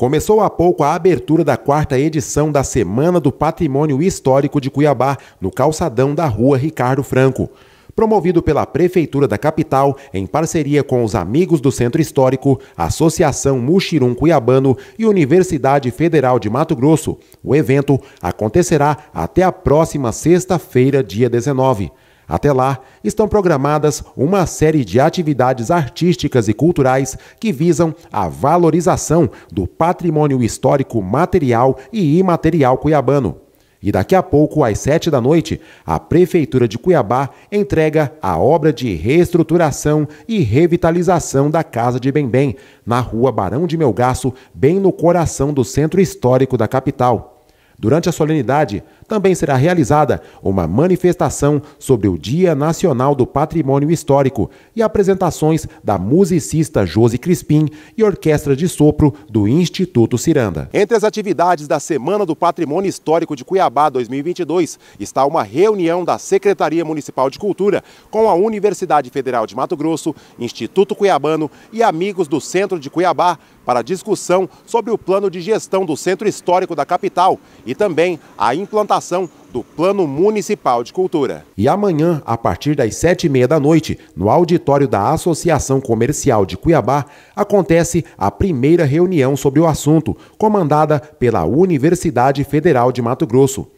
Começou há pouco a abertura da quarta edição da Semana do Patrimônio Histórico de Cuiabá, no calçadão da Rua Ricardo Franco. Promovido pela Prefeitura da Capital, em parceria com os Amigos do Centro Histórico, Associação Muxirum Cuiabano e Universidade Federal de Mato Grosso, o evento acontecerá até a próxima sexta-feira, dia 19. Até lá, estão programadas uma série de atividades artísticas e culturais que visam a valorização do patrimônio histórico material e imaterial cuiabano. E daqui a pouco, às sete da noite, a Prefeitura de Cuiabá entrega a obra de reestruturação e revitalização da Casa de Bembem, na rua Barão de Melgaço, bem no coração do centro histórico da capital. Durante a solenidade, também será realizada uma manifestação sobre o Dia Nacional do Patrimônio Histórico e apresentações da musicista Josi Crispim e orquestra de sopro do Instituto Ciranda. Entre as atividades da Semana do Patrimônio Histórico de Cuiabá 2022 está uma reunião da Secretaria Municipal de Cultura com a Universidade Federal de Mato Grosso, Instituto Cuiabano e amigos do Centro de Cuiabá para discussão sobre o plano de gestão do Centro Histórico da capital e também a implantação do Plano Municipal de Cultura. E amanhã, a partir das sete e meia da noite, no auditório da Associação Comercial de Cuiabá, acontece a primeira reunião sobre o assunto, comandada pela Universidade Federal de Mato Grosso.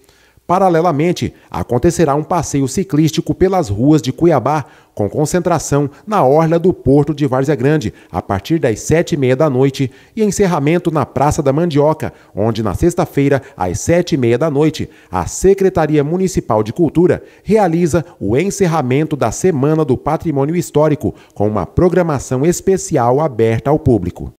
Paralelamente, acontecerá um passeio ciclístico pelas ruas de Cuiabá, com concentração na orla do Porto de Várzea Grande, a partir das sete e meia da noite, e encerramento na Praça da Mandioca, onde na sexta-feira, às sete e meia da noite, a Secretaria Municipal de Cultura realiza o encerramento da Semana do Patrimônio Histórico, com uma programação especial aberta ao público.